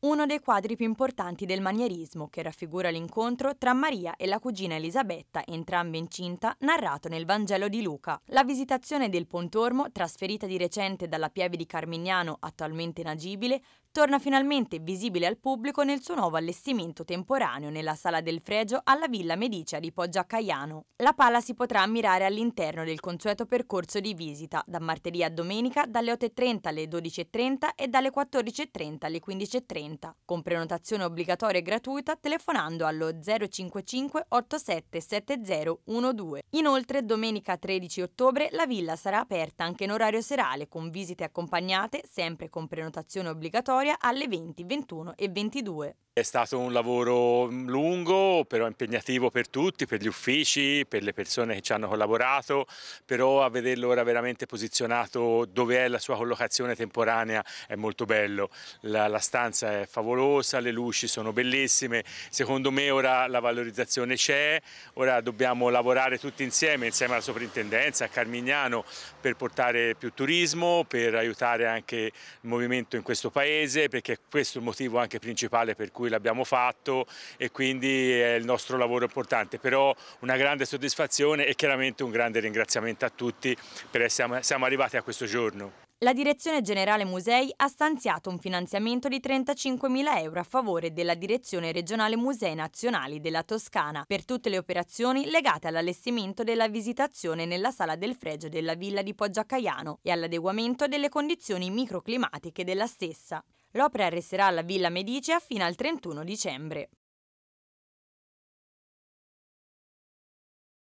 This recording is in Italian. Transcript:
uno dei quadri più importanti del manierismo che raffigura l'incontro tra Maria e la cugina Elisabetta, entrambe incinta, narrato nel Vangelo di Luca. La visitazione del Pontormo, trasferita di recente dalla pieve di Carmignano, attualmente inagibile, torna finalmente visibile al pubblico nel suo nuovo allestimento temporaneo nella Sala del Fregio alla Villa Medicea di Poggia Caiano. La pala si potrà ammirare all'interno del consueto percorso di visita, da martedì a domenica dalle 8.30 alle 12.30 e dalle 14.30 alle 15.30, con prenotazione obbligatoria e gratuita telefonando allo 055 87 7012. Inoltre domenica 13 ottobre la villa sarà aperta anche in orario serale con visite accompagnate, sempre con prenotazione obbligatoria Vittoria alle 20, 21 e 22. È stato un lavoro mm, lungo però impegnativo per tutti, per gli uffici, per le persone che ci hanno collaborato, però a vederlo ora veramente posizionato dove è la sua collocazione temporanea è molto bello, la, la stanza è favolosa, le luci sono bellissime, secondo me ora la valorizzazione c'è, ora dobbiamo lavorare tutti insieme, insieme alla soprintendenza, a Carmignano, per portare più turismo, per aiutare anche il movimento in questo paese, perché questo è il motivo anche principale per cui l'abbiamo fatto e quindi è il nostro lavoro importante, però una grande soddisfazione e chiaramente un grande ringraziamento a tutti per essere siamo arrivati a questo giorno. La Direzione Generale Musei ha stanziato un finanziamento di 35.000 euro a favore della Direzione Regionale Musei Nazionali della Toscana per tutte le operazioni legate all'allestimento della visitazione nella Sala del Fregio della Villa di Poggiacaiano e all'adeguamento delle condizioni microclimatiche della stessa. L'opera resterà alla Villa Medicia fino al 31 dicembre.